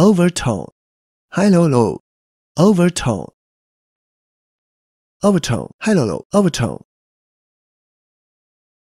overtone, high low low, overtone, overtone, high low low, overtone.